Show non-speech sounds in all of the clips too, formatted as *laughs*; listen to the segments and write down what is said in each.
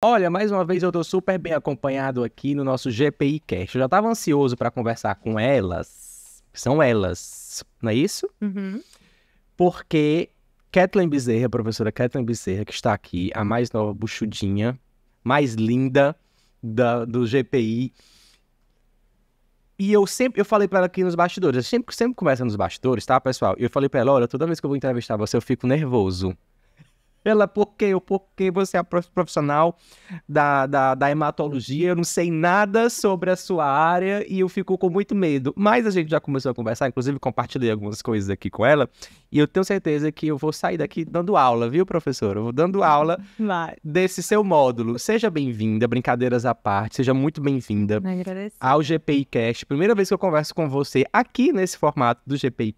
Olha, mais uma vez eu tô super bem acompanhado aqui no nosso GPI Cast. Eu já tava ansioso para conversar com elas. São elas, não é isso? Uhum. Porque Kathleen Bezerra, a professora Kathleen Bezerra, que está aqui, a mais nova buchudinha, mais linda da, do GPI. E eu sempre, eu falei para ela aqui nos bastidores, a gente sempre, sempre começa nos bastidores, tá, pessoal? Eu falei para ela, olha, toda vez que eu vou entrevistar você, eu fico nervoso. Ela, por quê? Eu, porque você é profissional da, da, da, hematologia, eu não sei nada sobre a sua área e eu fico com muito medo. Mas a gente já começou a conversar, inclusive compartilhei algumas coisas aqui com ela, e eu tenho certeza que eu vou sair daqui dando aula, viu, professora? Eu vou dando aula *laughs* Vai. desse seu módulo. Seja bem-vinda, brincadeiras à parte, seja muito bem-vinda ao GPI Primeira vez que eu converso com você aqui nesse formato do GPI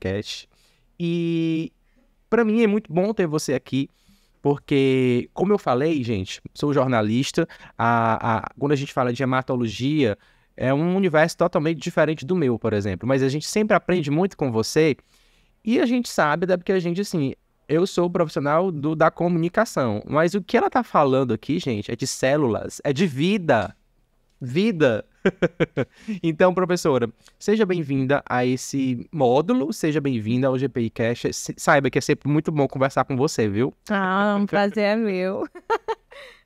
E para mim é muito bom ter você aqui porque, como eu falei, gente, sou jornalista, a, a, quando a gente fala de hematologia, é um universo totalmente diferente do meu, por exemplo. Mas a gente sempre aprende muito com você e a gente sabe, até porque a gente, assim, eu sou profissional do, da comunicação, mas o que ela tá falando aqui, gente, é de células, é de vida vida. *laughs* então, professora, seja bem-vinda a esse módulo, seja bem-vinda ao GPI Cash. Saiba que é sempre muito bom conversar com você, viu? Ah, um prazer é meu. *laughs*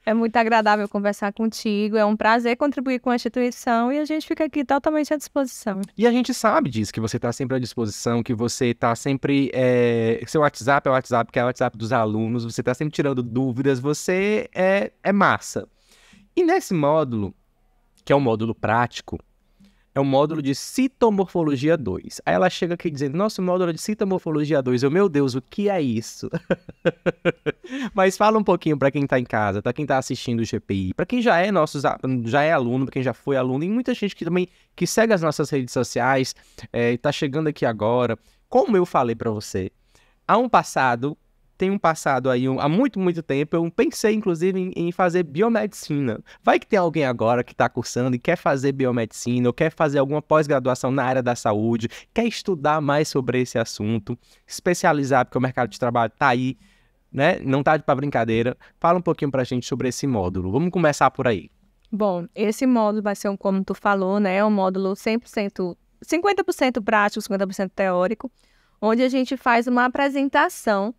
É muito agradável conversar contigo, é um prazer contribuir com a instituição e a gente fica aqui totalmente à disposição. E a gente sabe disso, que você está sempre à disposição, que você está sempre. É... Seu WhatsApp é o WhatsApp, que é o WhatsApp dos alunos, você está sempre tirando dúvidas, você é, é massa. E nesse módulo, que é um módulo prático, é um módulo de citomorfologia 2. Aí ela chega aqui dizendo: nosso módulo de citomorfologia 2. Eu, meu Deus, o que é isso? *laughs* Mas fala um pouquinho para quem está em casa, para quem está assistindo o GPI, para quem já é nosso, já é aluno, para quem já foi aluno, e muita gente que também que segue as nossas redes sociais, está eh, chegando aqui agora. Como eu falei para você, há um passado tem um passado aí, um, há muito, muito tempo, eu pensei, inclusive, em, em, fazer biomedicina. Vai que tem alguém agora que está cursando e quer fazer biomedicina, ou quer fazer alguma pós-graduação na área da saúde, quer estudar mais sobre esse assunto, especializar, porque o mercado de trabalho está aí, né? Não está para brincadeira. Fala um pouquinho para a gente sobre esse módulo. Vamos começar por aí. Bom, esse módulo vai ser, um, como tu falou, né? É um módulo 100%, 50% prático, 50% teórico, onde a gente faz uma apresentação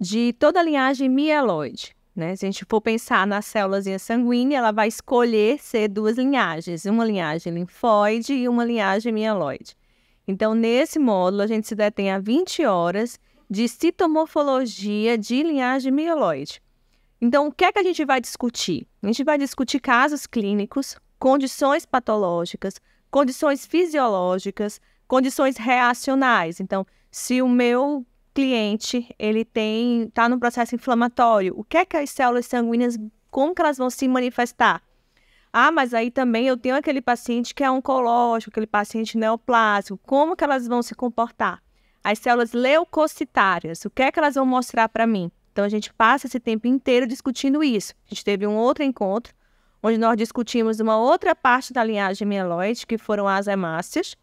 de toda a linhagem mieloide. Né? Se a gente for pensar na célulazinha sanguínea, ela vai escolher ser duas linhagens, uma linhagem linfóide e uma linhagem mieloide. Então, nesse módulo, a gente se detém a 20 horas de citomorfologia de linhagem mieloide. Então, o que é que a gente vai discutir? A gente vai discutir casos clínicos, condições patológicas, condições fisiológicas, condições reacionais. Então, se o meu cliente ele tem está no processo inflamatório, o que é que as células sanguíneas como que elas vão se manifestar? Ah, mas aí também eu tenho aquele paciente que é oncológico, aquele paciente neoplásico, como que elas vão se comportar? As células leucocitárias, o que é que elas vão mostrar para mim? Então a gente passa esse tempo inteiro discutindo isso. A gente teve um outro encontro onde nós discutimos uma outra parte da linhagem mieloide, que foram as hemácias,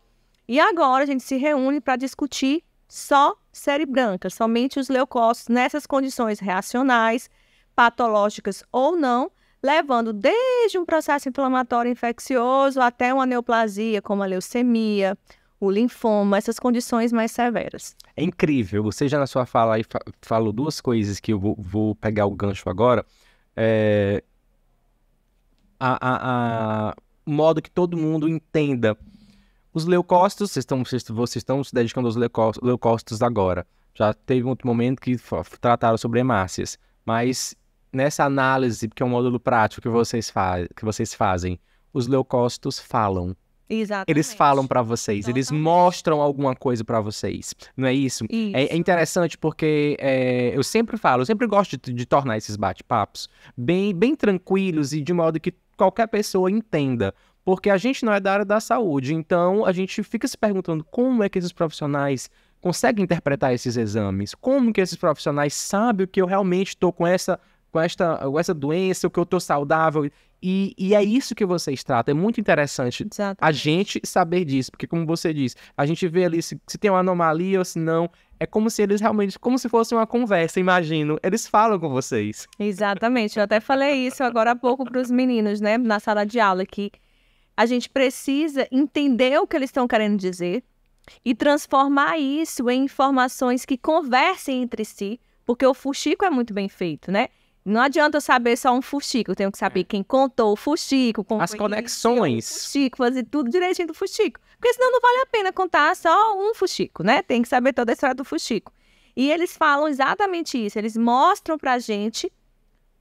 e agora a gente se reúne para discutir só série branca, somente os leucócitos nessas condições reacionais, patológicas ou não, levando desde um processo inflamatório infeccioso até uma neoplasia, como a leucemia, o linfoma, essas condições mais severas. É incrível. Você já na sua fala aí fa falou duas coisas que eu vou, vou pegar o gancho agora. É... A, a, a, modo que todo mundo entenda os leucócitos, vocês estão, vocês, vocês estão se dedicando aos leucócitos agora. Já teve outro momento que trataram sobre hemácias. Mas nessa análise, que é um módulo prático que vocês, que vocês fazem, os leucócitos falam. Exatamente. Eles falam para vocês, Exatamente. eles mostram alguma coisa para vocês, não é isso? isso. É, é, interessante porque é, eu sempre falo, eu sempre gosto de, de tornar esses bate-papos bem, bem tranquilos e de modo que qualquer pessoa entenda. Porque a gente não é da área da saúde, então a gente fica se perguntando como é que esses profissionais conseguem interpretar esses exames, como que esses profissionais sabem o que eu realmente estou com essa com esta, com essa doença, o que eu estou saudável. E, e, é isso que vocês tratam. É muito interessante Exatamente. a gente saber disso, porque como você diz, a gente vê ali se, se, tem uma anomalia ou se não. É como se eles realmente, como se fosse uma conversa, imagino. Eles falam com vocês. Exatamente. Eu até falei isso agora há pouco para os meninos, né, na sala de aula, que a gente precisa entender o que eles estão querendo dizer e transformar isso em informações que conversem entre si, porque o fuxico é muito bem feito, né? Não adianta eu saber só um fuxico, eu tenho que saber é. quem contou o fuxico, as conexões. Fuxico, fazer tudo direitinho do fuxico. Porque senão não vale a pena contar só um fuxico, né? Tem que saber toda a história do fuxico. E eles falam exatamente isso, eles mostram pra gente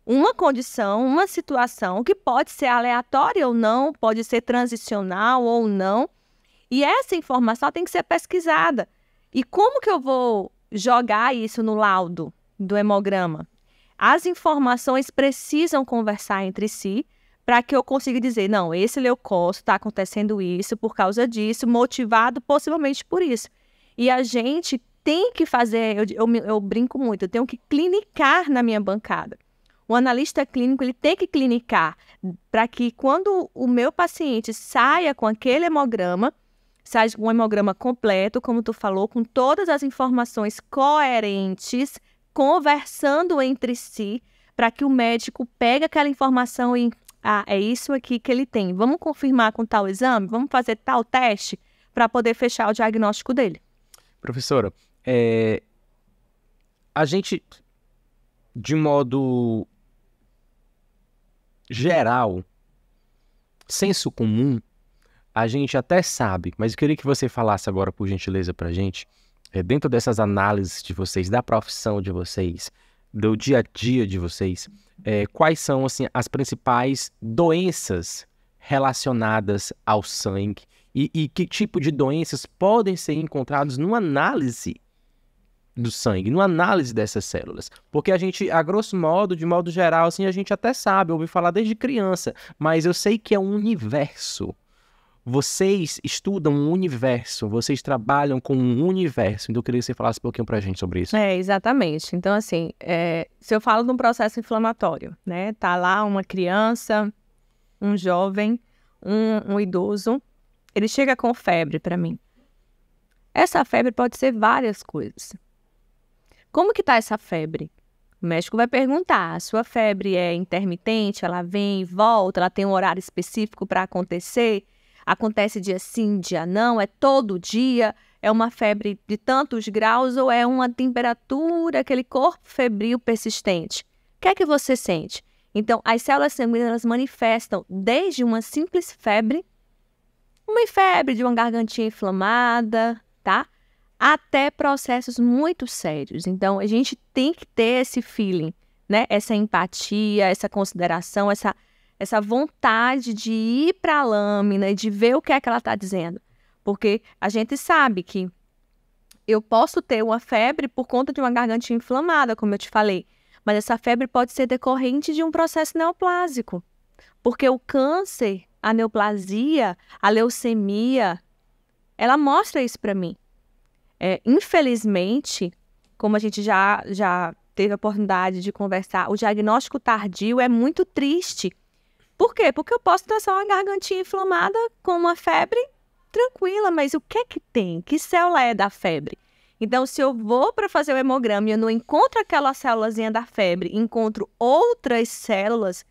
uma condição, uma situação que pode ser aleatória ou não, pode ser transicional ou não. E essa informação tem que ser pesquisada. E como que eu vou jogar isso no laudo do hemograma? As informações precisam conversar entre si para que eu consiga dizer, não, esse leucócito está acontecendo isso por causa disso, motivado possivelmente por isso. E a gente tem que fazer, eu, eu, eu brinco muito, eu tenho que clinicar na minha bancada. O analista clínico ele tem que clinicar para que quando o meu paciente saia com aquele hemograma, saia com um hemograma completo, como tu falou, com todas as informações coerentes, conversando entre si, para que o médico pegue aquela informação e ah, é isso aqui que ele tem. Vamos confirmar com tal exame, vamos fazer tal teste para poder fechar o diagnóstico dele. Professora, é... a gente de modo geral, senso comum, a gente até sabe, mas eu queria que você falasse agora, por gentileza, para a gente, é, dentro dessas análises de vocês, da profissão de vocês, do dia a dia de vocês, é, quais são assim, as principais doenças relacionadas ao sangue e, e que tipo de doenças podem ser encontradas numa análise do sangue, numa análise dessas células. Porque a gente, a grosso modo, de modo geral, assim, a gente até sabe, ouvi falar desde criança, mas eu sei que é um universo. Vocês estudam um universo, vocês trabalham com um universo. Então eu queria que você falasse um pouquinho pra gente sobre isso. É, exatamente. Então, assim, é, se eu falo de um processo inflamatório, né? Tá lá uma criança, um jovem, um, um idoso, ele chega com febre para mim. Essa febre pode ser várias coisas. Como que tá essa febre? O médico vai perguntar: a sua febre é intermitente? Ela vem e volta? Ela tem um horário específico para acontecer? Acontece dia sim, dia não? É todo dia? É uma febre de tantos graus ou é uma temperatura, aquele corpo febril persistente? O que é que você sente? Então, as células sanguíneas manifestam desde uma simples febre, uma febre de uma gargantinha inflamada, tá? até processos muito sérios. Então, a gente tem que ter esse feeling, né? Essa empatia, essa consideração, essa, essa vontade de ir para a lâmina e de ver o que é que ela está dizendo. Porque a gente sabe que eu posso ter uma febre por conta de uma garganta inflamada, como eu te falei, mas essa febre pode ser decorrente de um processo neoplásico. Porque o câncer, a neoplasia, a leucemia, ela mostra isso para mim. É, infelizmente, como a gente já, já teve a oportunidade de conversar, o diagnóstico tardio é muito triste. Por quê? Porque eu posso ter só uma gargantinha inflamada com uma febre tranquila, mas o que é que tem? Que célula é da febre? Então, se eu vou para fazer o hemograma e eu não encontro aquela célulazinha da febre, encontro outras células,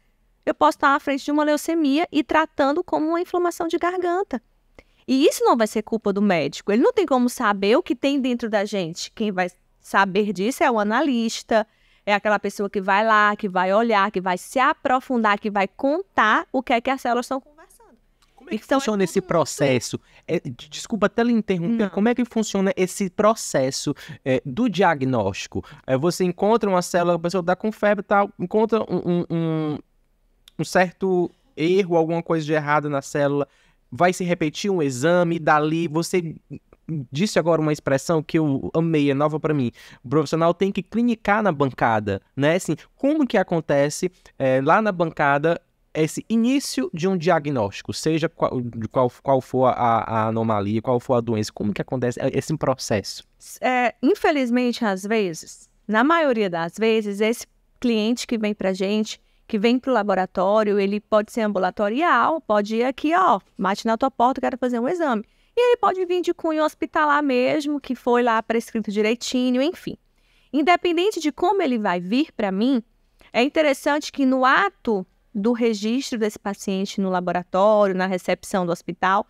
eu posso estar à frente de uma leucemia e tratando como uma inflamação de garganta. E isso não vai ser culpa do médico. Ele não tem como saber o que tem dentro da gente. Quem vai saber disso é o analista, é aquela pessoa que vai lá, que vai olhar, que vai se aprofundar, que vai contar o que é que as células estão conversando. Como é que então, funciona é esse processo? É, desculpa até lhe interromper. Não. Como é que funciona esse processo é, do diagnóstico? É, você encontra uma célula, a pessoa está com febre e tal, encontra um, um, um, um certo erro, alguma coisa de errado na célula vai se repetir um exame, dali você disse agora uma expressão que eu amei, é nova para mim. O profissional tem que clinicar na bancada, né? Assim, como que acontece é, lá na bancada esse início de um diagnóstico, seja qual, qual, qual for a, a, anomalia, qual for a doença, como que acontece eh, esse processo? É, infelizmente, às vezes, na maioria das vezes, esse cliente que vem pra gente, que vem para o laboratório, ele pode ser ambulatorial, pode ir aqui, ó, mate na tua porta, quero fazer um exame. E ele pode vir de cunho hospitalar mesmo, que foi lá prescrito direitinho, enfim. Independente de como ele vai vir para mim, é interessante que no ato do registro desse paciente no laboratório, na recepção do hospital,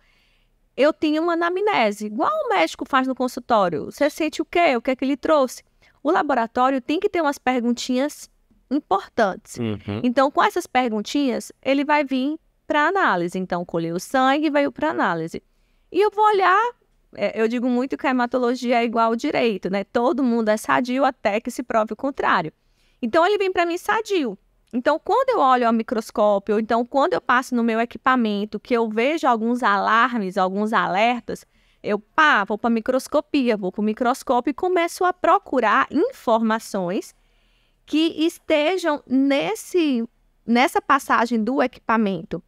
eu tinha uma anamnese, igual o médico faz no consultório. Você sente o quê? O que é que ele trouxe? O laboratório tem que ter umas perguntinhas importantes. Uhum. Então, com essas perguntinhas, ele vai vir para análise. Então, colheu sangue, veio para análise. E eu vou olhar, é, eu digo muito que a hematologia é igual ao direito, né? Todo mundo é sadio até que se prove o contrário. Então, ele vem para mim sadio. Então, quando eu olho ao microscópio, ou então quando eu passo no meu equipamento, que eu vejo alguns alarmes, alguns alertas, eu pá, vou para microscopia, vou para o microscópio e começo a procurar informações que estejam nesse nessa passagem do equipamento.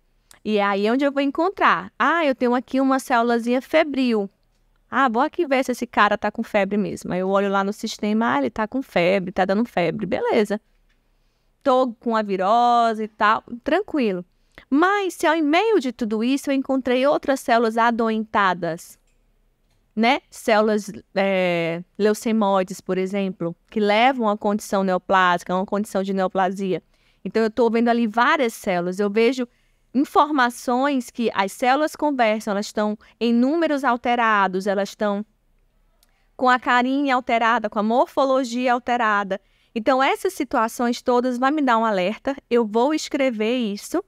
E é aí onde eu vou encontrar. Ah, eu tenho aqui uma célulazinha febril. Ah, vou aqui ver se esse cara tá com febre mesmo. Aí eu olho lá no sistema, ah, ele tá com febre, tá dando febre, beleza. Tô com a virose e tal, tranquilo. Mas se ao meio de tudo isso eu encontrei outras células adoentadas, né? Células é, leucemóides, por exemplo, que levam a condição neoplásica, a uma condição de neoplasia. Então, eu estou vendo ali várias células, eu vejo informações que as células conversam, elas estão em números alterados, elas estão com a carinha alterada, com a morfologia alterada. Então, essas situações todas vão me dar um alerta, eu vou escrever isso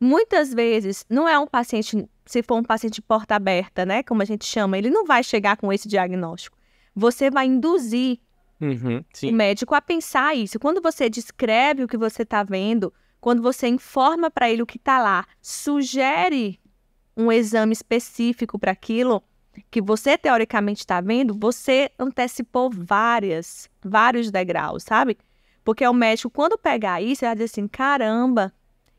Muitas vezes não é um paciente, se for um paciente de porta aberta, né, como a gente chama, ele não vai chegar com esse diagnóstico. Você vai induzir uhum, o médico a pensar isso. Quando você descreve o que você está vendo, quando você informa para ele o que está lá, sugere um exame específico para aquilo que você teoricamente está vendo, você antecipou várias, vários degraus, sabe? Porque o médico, quando pegar isso, ele vai dizer assim: caramba,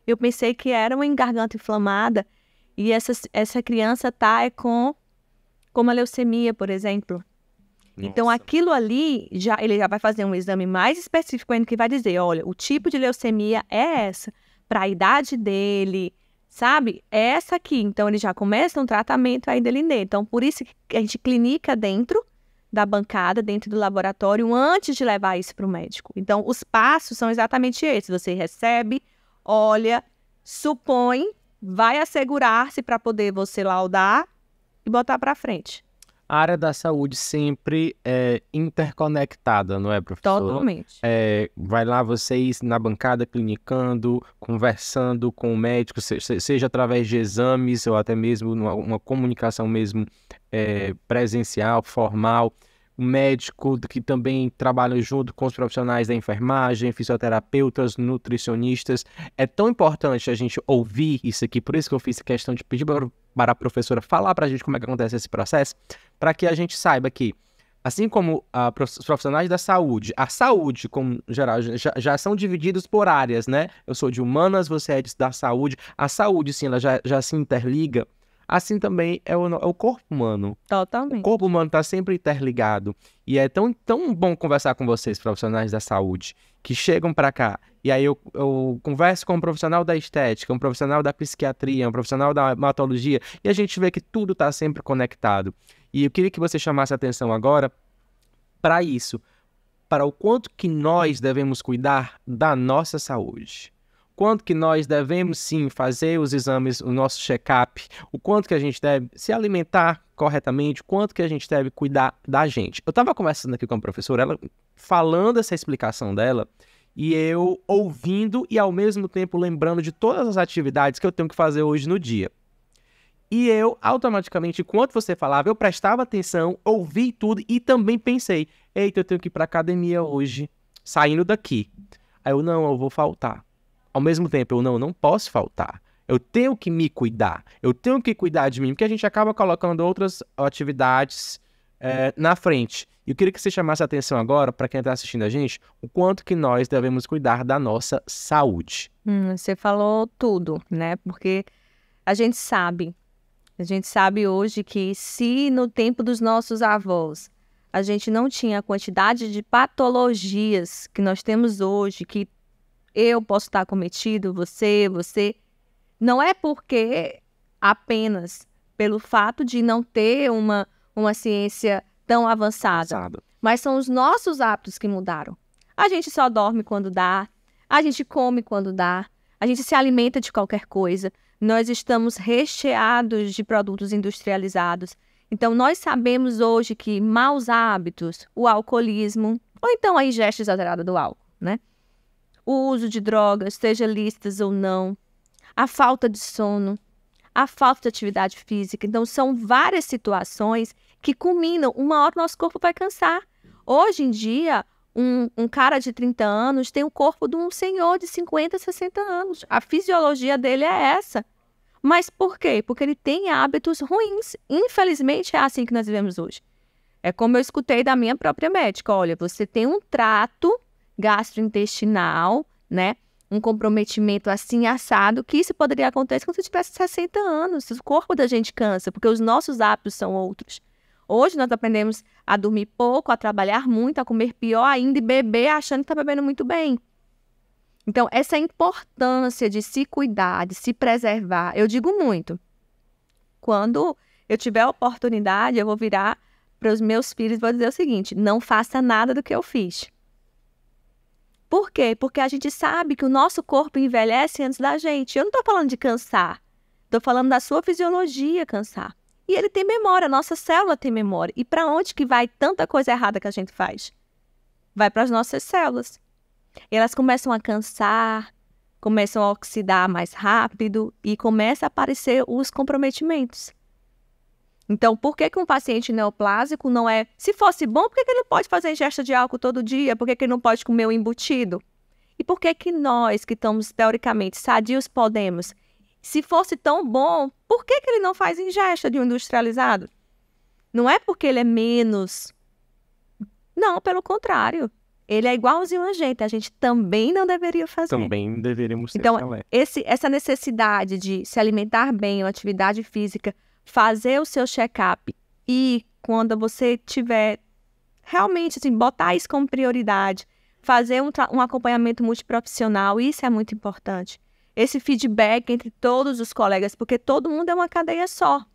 eu pensei que era uma garganta inflamada e essa, essa criança tá é com, com uma leucemia, por exemplo. Então, Nossa. Então, aquilo ali, já ele já vai fazer um exame mais específico ainda que vai dizer, olha, o tipo de leucemia é essa, para a idade dele, sabe? É essa aqui. Então, ele já começa um tratamento aí dele nele. Então, por isso que a gente clinica dentro da bancada, dentro do laboratório, antes de levar isso para o médico. Então, os passos são exatamente esses. Você recebe olha, supõe, vai assegurar-se para poder você laudar e botar para frente. A área da saúde sempre é interconectada, não é, professor? Totalmente. É, vai lá vocês na bancada clinicando, conversando com o médico, seja, através de exames ou até mesmo uma, uma comunicação mesmo é, presencial, formal o médico que também trabalha junto com os profissionais da enfermagem, fisioterapeutas, nutricionistas. É tão importante a gente ouvir isso aqui, por isso que eu fiz questão de pedir para a professora falar para a gente como é que acontece esse processo, para que a gente saiba que assim como os profissionais da saúde, a saúde, como geral, já, já, são divididos por áreas, né? Eu sou de humanas, você é de, da saúde. A saúde, sim, ela já, já se interliga Assim também é o, é o corpo humano. Totalmente. O corpo humano está sempre interligado. E é tão, tão bom conversar com vocês, profissionais da saúde, que chegam para cá. E aí eu, eu, converso com um profissional da estética, um profissional da psiquiatria, um profissional da hematologia, e a gente vê que tudo está sempre conectado. E eu queria que você chamasse a atenção agora para isso, para o quanto que nós devemos cuidar da nossa saúde quanto que nós devemos sim fazer os exames, o nosso check-up, o quanto que a gente deve se alimentar corretamente, quanto que a gente deve cuidar da gente. Eu estava conversando aqui com a professora, ela falando essa explicação dela, e eu ouvindo e ao mesmo tempo lembrando de todas as atividades que eu tenho que fazer hoje no dia. E eu automaticamente, enquanto você falava, eu prestava atenção, ouvi tudo e também pensei: eita, eu tenho que ir para academia hoje, saindo daqui. Aí eu, não, eu vou faltar. Ao mesmo tempo, eu não, não posso faltar. Eu tenho que me cuidar. Eu tenho que cuidar de mim, porque a gente acaba colocando outras atividades é, na frente. E eu queria que você chamasse a atenção agora, para quem está assistindo a gente, o quanto que nós devemos cuidar da nossa saúde. Hum, você falou tudo, né? Porque a gente sabe, a gente sabe hoje que se no tempo dos nossos avós a gente não tinha a quantidade de patologias que nós temos hoje, que eu posso estar cometido, você, você. Não é porque apenas pelo fato de não ter uma, uma ciência tão avançada, mas são os nossos hábitos que mudaram. A gente só dorme quando dá, a gente come quando dá, a gente se alimenta de qualquer coisa. Nós estamos recheados de produtos industrializados. Então, nós sabemos hoje que maus hábitos, o alcoolismo, ou então a ingesta exagerada do álcool, né? o uso de drogas, seja listas ou não, a falta de sono, a falta de atividade física. Então, são várias situações que culminam. Uma hora o nosso corpo vai cansar. Hoje em dia, um, um, cara de 30 anos tem o corpo de um senhor de 50, 60 anos. A fisiologia dele é essa. Mas por quê? Porque ele tem hábitos ruins. Infelizmente, é assim que nós vivemos hoje. É como eu escutei da minha própria médica: olha, você tem um trato gastrointestinal, né? Um comprometimento assim assado, que isso poderia acontecer quando você tivesse 60 anos. O corpo da gente cansa, porque os nossos hábitos são outros. Hoje nós aprendemos a dormir pouco, a trabalhar muito, a comer pior ainda e beber achando que está bebendo muito bem. Então, essa importância de se cuidar, de se preservar, eu digo muito. Quando eu tiver a oportunidade, eu vou virar para os meus filhos e vou dizer o seguinte: não faça nada do que eu fiz. Por quê? Porque a gente sabe que o nosso corpo envelhece antes da gente. Eu não estou falando de cansar. Estou falando da sua fisiologia cansar. E ele tem memória, a nossa célula tem memória. E para onde que vai tanta coisa errada que a gente faz? Vai para as nossas células. E elas começam a cansar, começam a oxidar mais rápido e começa a aparecer os comprometimentos. Então, por que, que um paciente neoplásico não é. Se fosse bom, por que, que ele não pode fazer ingesta de álcool todo dia? Por que, que ele não pode comer o embutido? E por que, que nós, que estamos teoricamente sadios, podemos? Se fosse tão bom, por que, que ele não faz ingesta de um industrializado? Não é porque ele é menos. Não, pelo contrário. Ele é igualzinho a gente. A gente também não deveria fazer. Também deveríamos ter. Então, esse, essa necessidade de se alimentar bem, uma atividade física, fazer o seu check-up e quando você tiver realmente assim, botar isso como prioridade, fazer um, um acompanhamento multiprofissional, isso é muito importante. Esse feedback entre todos os colegas, porque todo mundo é uma cadeia só.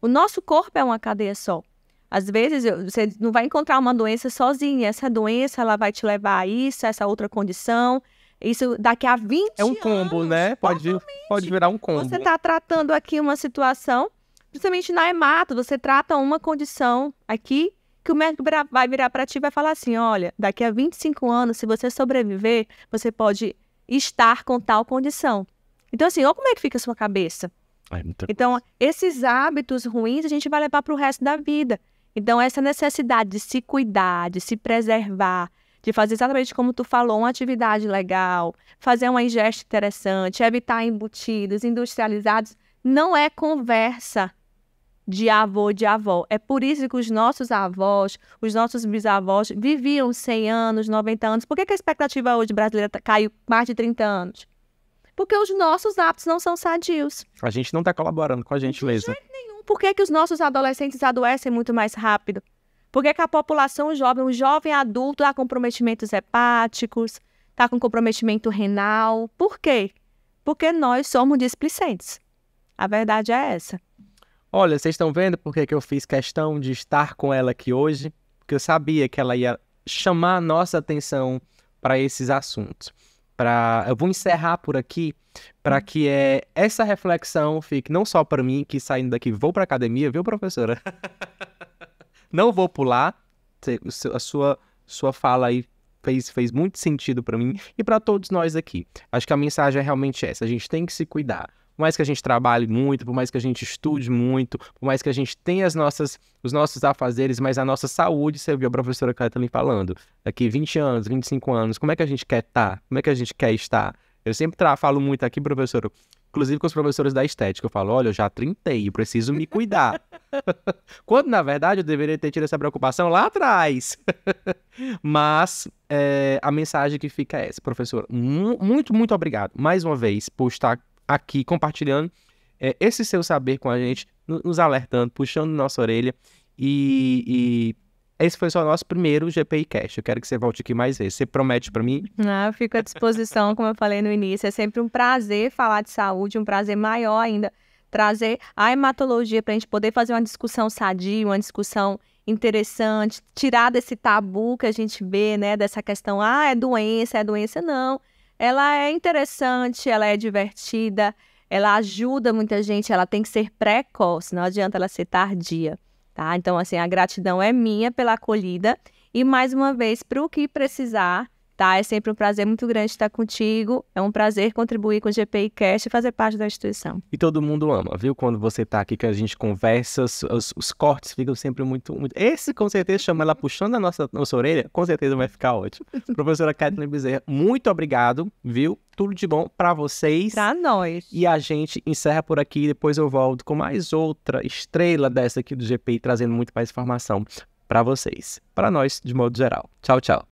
O nosso corpo é uma cadeia só. Às vezes você não vai encontrar uma doença sozinha. Essa doença ela vai te levar a isso, a essa outra condição. Isso daqui a 20 anos. É um combo, anos, né? Pode, pode virar um combo. Você está tratando aqui uma situação Principalmente na hemato, você trata uma condição aqui que o médico vai virar para ti e vai falar assim: olha, daqui a 25 anos, se você sobreviver, você pode estar com tal condição. Então, assim, olha como é que fica a sua cabeça. É então, esses hábitos ruins a gente vai levar para o resto da vida. Então, essa necessidade de se cuidar, de se preservar, de fazer exatamente como tu falou, uma atividade legal, fazer uma ingesta interessante, evitar embutidos, industrializados, não é conversa, de avô, de avó. É por isso que os nossos avós, os nossos bisavós viviam 100 anos, 90 anos. Por que, que a expectativa hoje brasileira tá, caiu mais de 30 anos? Porque os nossos hábitos não são sadios. A gente não está colaborando com a gentileza. De jeito nenhum. Por que, que os nossos adolescentes adoecem muito mais rápido? Por que, que a população jovem, o jovem adulto, há tá comprometimentos hepáticos, está com comprometimento renal. Por quê? Porque nós somos displicentes. A verdade é essa. Olha, vocês estão vendo porque que eu fiz questão de estar com ela aqui hoje? Porque eu sabia que ela ia chamar a nossa atenção para esses assuntos. Pra... Eu vou encerrar por aqui para que é, essa reflexão fique não só para mim, que saindo daqui vou para academia, viu, professora? *laughs* não vou pular. A sua, sua fala aí fez, fez muito sentido para mim e para todos nós aqui. Acho que a mensagem é realmente essa: a gente tem que se cuidar. Por mais que a gente trabalhe muito, por mais que a gente estude muito, por mais que a gente tenha as nossas, os nossos afazeres, mas a nossa saúde, você viu a professora Kathleen falando, daqui 20 anos, 25 anos, como é que a gente quer estar? Tá? Como é que a gente quer estar? Eu sempre falo muito aqui, professor, inclusive com os professores da estética. Eu falo, olha, eu já trintei, preciso me cuidar. *laughs* Quando, na verdade, eu deveria ter tido essa preocupação lá atrás. *laughs* Mas é, a mensagem que fica é essa, professor. Muito, muito obrigado, mais uma vez, por estar aqui compartilhando é, esse seu saber com a gente, nos alertando, puxando nossa orelha. E, e esse foi só o nosso primeiro GPI Cash. Eu quero que você volte aqui mais vezes. Você promete para mim? Ah, eu fico à disposição, como eu falei no início. É sempre um prazer falar de saúde, um prazer maior ainda trazer a hematologia para a gente poder fazer uma discussão sadia, uma discussão interessante, tirar desse tabu que a gente vê, né, dessa questão, ah, é doença, é doença, não ela é interessante, ela é divertida, ela ajuda muita gente, ela tem que ser precoce, não adianta ela ser tardia, tá? Então, assim, a gratidão é minha pela acolhida e mais uma vez, para o que precisar, tá? É sempre um prazer muito grande estar contigo. É um prazer contribuir com o GPI Cash e fazer parte da instituição. E todo mundo ama, viu? Quando você tá aqui que a gente conversa, os, os, os cortes ficam sempre muito, muito, Esse com certeza chama ela puxando a nossa, nossa orelha, com certeza vai ficar ótimo. *laughs* Professora Kathleen Bezerra, muito obrigado, viu? Tudo de bom para vocês. Pra nós. E a gente encerra por aqui. Depois eu volto com mais outra estrela dessa aqui do GPI, trazendo muito mais informação para vocês. Para nós, de modo geral. Tchau, tchau.